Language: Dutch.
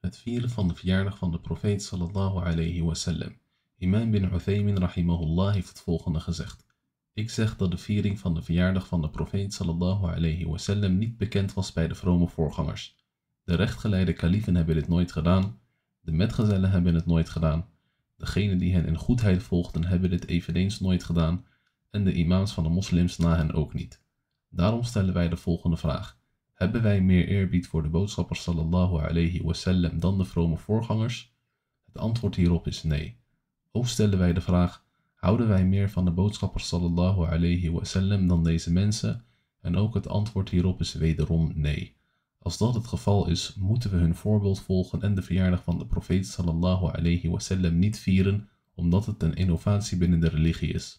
het vieren van de verjaardag van de profeet sallallahu alayhi wasallam. Imam bin Uthaymin rahimahullah heeft het volgende gezegd. Ik zeg dat de viering van de verjaardag van de profeet sallallahu alayhi wasallam niet bekend was bij de vrome voorgangers. De rechtgeleide kalifen hebben dit nooit gedaan, de metgezellen hebben het nooit gedaan, degenen die hen in goedheid volgden hebben dit eveneens nooit gedaan en de imams van de moslims na hen ook niet. Daarom stellen wij de volgende vraag. Hebben wij meer eerbied voor de boodschapper sallallahu alayhi wasallam dan de vrome voorgangers? Het antwoord hierop is nee. Ook stellen wij de vraag, houden wij meer van de boodschapper sallallahu alayhi wasallam dan deze mensen? En ook het antwoord hierop is wederom nee. Als dat het geval is, moeten we hun voorbeeld volgen en de verjaardag van de profeet sallallahu alayhi wasallam niet vieren, omdat het een innovatie binnen de religie is.